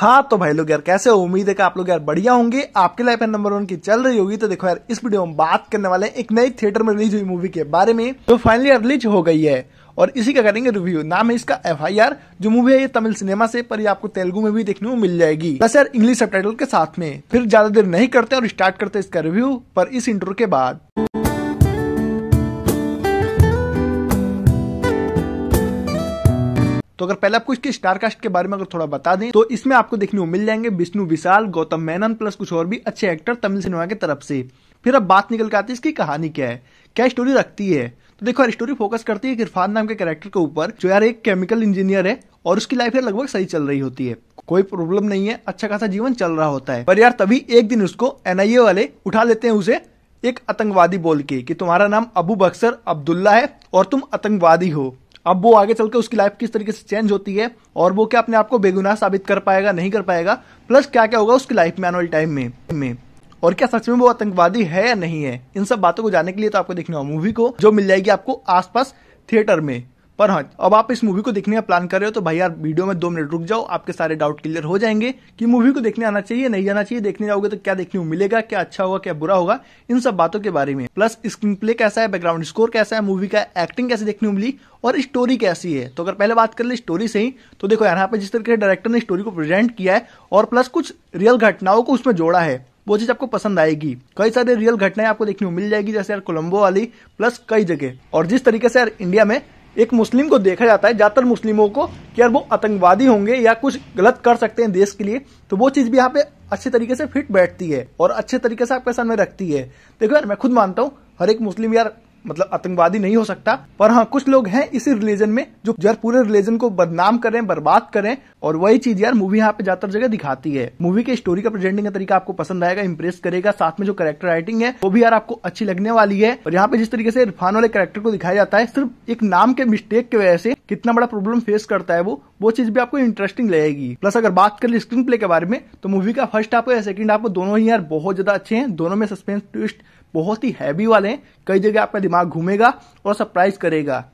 हाँ तो भाई लोग यार कैसे हो उम्मीद है कि आप लोग यार बढ़िया होंगे आपके लाइफ एंड नंबर वन की चल रही होगी तो देखो यार इस वीडियो में बात करने वाले एक नई थिएटर में रिलीज हुई मूवी के बारे में जो फाइनली रिलीज हो गई है और इसी का करेंगे रिव्यू नाम है इसका एफ आई आर जो मूवी है ये तमिल सिनेमा से पर ये आपको तेलुगु में भी देखने को मिल जाएगी बस यार इंग्लिश सब के साथ में फिर ज्यादा देर नहीं करते और स्टार्ट करते इसका रिव्यू पर इस इंटरव्यू के बाद तो अगर पहले आपको इसके स्टारकास्ट के बारे में अगर थोड़ा बता दें तो इसमें आपको देखने को मिल जाएंगे विष्णु विशाल गौतम मेनन प्लस कुछ और भी अच्छे एक्टर तमिल सिनेमा की तरफ से फिर अब बात निकल के आती है इसकी कहानी क्या है क्या स्टोरी रखती है तो देखो यार स्टोरी फोकस करती है इरफान नाम के कैरेक्टर के ऊपर जो यार एक केमिकल इंजीनियर है और उसकी लाइफ यार लगभग सही चल रही होती है कोई प्रॉब्लम नहीं है अच्छा खासा जीवन चल रहा होता है पर यार तभी एक दिन उसको एनआईए वाले उठा लेते हैं उसे एक आतंकवादी बोल के कि तुम्हारा नाम अबू बक्सर अब्दुल्ला है और तुम आतंकवादी हो अब वो आगे चलकर उसकी लाइफ किस तरीके से चेंज होती है और वो क्या अपने आप को बेगुनाह साबित कर पाएगा नहीं कर पाएगा प्लस क्या क्या होगा उसकी लाइफ में आने वाले टाइम में और क्या सच में वो आतंकवादी है या नहीं है इन सब बातों को जानने के लिए तो आपको देखना होगा मूवी को जो मिल जाएगी आपको आसपास थिएटर में पर हाँ अब आप इस मूवी को देखने का प्लान कर रहे हो तो भाई यार वीडियो में दो मिनट रुक जाओ आपके सारे डाउट क्लियर हो जाएंगे कि मूवी को देखने आना चाहिए नहीं आना चाहिए देखने जाओगे तो क्या देखने को मिलेगा क्या अच्छा होगा क्या बुरा होगा इन सब बातों के बारे में प्लस स्क्रीन प्ले कैसा है बैकग्राउंड स्कोर कैसा है मूवी का एक्टिंग कैसे देखने को मिली और स्टोरी कैसी है तो अगर पहले बात कर ले स्टोरी से ही तो देखो यहाँ पे जिस तरीके से डायरेक्टर ने स्टोरी को प्रेजेंट किया है और प्लस कुछ रियल घटनाओं को उसमें जोड़ा है वो चीज आपको पसंद आएगी कई सारे रियल घटनाएं आपको देखने को मिल जाएगी जैसे यार कोलंबो वाली प्लस कई जगह और जिस तरीके से यार इंडिया में एक मुस्लिम को देखा जाता है ज्यादातर मुस्लिमों को कि यार वो आतंकवादी होंगे या कुछ गलत कर सकते हैं देश के लिए तो वो चीज भी यहाँ पे अच्छे तरीके से फिट बैठती है और अच्छे तरीके से आपके सामने रखती है देखो यार मैं खुद मानता हूँ हर एक मुस्लिम यार मतलब आतंकवादी नहीं हो सकता पर हाँ कुछ लोग हैं इसी रिलीजन में जो यार पूरे रिलीजन को बदनाम करें बर्बाद करें और वही चीज यार मूवी यहाँ पे ज्यादातर जगह दिखाती है मूवी के स्टोरी का प्रेजेंटिंग का तरीका आपको पसंद आएगा इम्प्रेस करेगा साथ में जो करेक्टर राइटिंग है वो भी यार आपको अच्छी लगने वाली है और यहाँ पे जिस तरीके से इरफान वाले कैरेक्टर को दिखाया जाता है सिर्फ एक नाम के मिस्टेक की वजह से कितना बड़ा प्रॉब्लम फेस करता है वो वो चीज भी आपको इंटरेस्टिंग लगेगी प्लस अगर बात कर ली स्क्रीन प्ले के बारे में तो मूवी का फर्स्ट हाफ या सेकंड हाफ दोनों ही यार बहुत ज्यादा अच्छे हैं दोनों में सस्पेंस ट्विस्ट बहुत ही हैवी वाले हैं कई जगह आपका दिमाग घूमेगा और सरप्राइज करेगा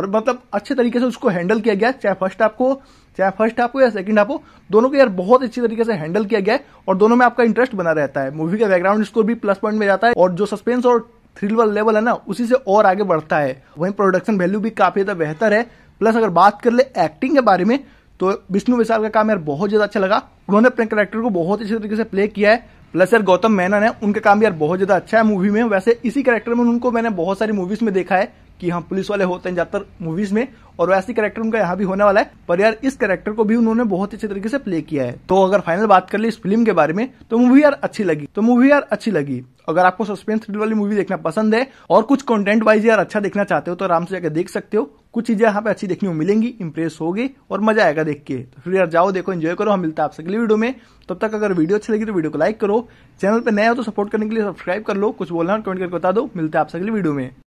और मतलब अच्छे तरीके से उसको हैंडल किया गया चाहे फर्स्ट हाफ को चाहे फर्स्ट हाफ हो या सेकंड हाफ हो दोनों को यार बहुत अच्छी तरीके से हैंडल किया गया और दोनों में आपका इंटरेस्ट बना रहता है मूवी का बैकग्राउंड स्कोर भी प्लस पॉइंट में जाता है और जो सस्पेंस और थ्रिल लेवल है ना उसी से और आगे बढ़ता है वहीं प्रोडक्शन वैल्यू भी काफी ज्यादा बेहतर है प्लस अगर बात कर ले एक्टिंग के बारे में तो विष्णु विशाल का काम यार बहुत ज़्यादा अच्छा लगा उन्होंने अपने करेक्टर को बहुत अच्छे तरीके से प्ले किया है प्लस यार गौतम मेनन है उनका काम यार बहुत ज़्यादा अच्छा है मूवी में वैसे इसी करेक्टर में उनको मैंने बहुत सारी मूवीज़ में देखा है कि हाँ पुलिस वाले होते हैं ज्यादातर मूवीज में और वैसी करेक्टर उनका यहाँ भी होने वाला है पर यार इस करेक्टर को भी उन्होंने बहुत अच्छे तरीके से प्ले किया है तो अगर फाइनल बात कर ली इस फिल्म के बारे में तो मूवी यार अच्छी लगी तो मूवी यार अच्छी लगी अगर आपको सस्पेंस थ्रिल वाली मूवी देखना पसंद है और कुछ कंटेंट वाइज यार अच्छा देखना चाहते हो तो आराम से जाकर देख सकते हो कुछ चीजें यहाँ पे अच्छी देखने को मिलेंगी इम्प्रेस होगी और मजा आएगा देख के तो फिर यार जाओ देखो एंजॉय करो हम मिलते हैं आपसे अगली वीडियो में तब तक अगर वीडियो अच्छी लगी तो वीडियो को लाइक करो चैनल पर नया हो तो सपोर्ट करने के लिए सब्सक्राइब कर लो कुछ बोलना कमेंट करके बता दो मिलते हैं आपसे अगली वीडियो में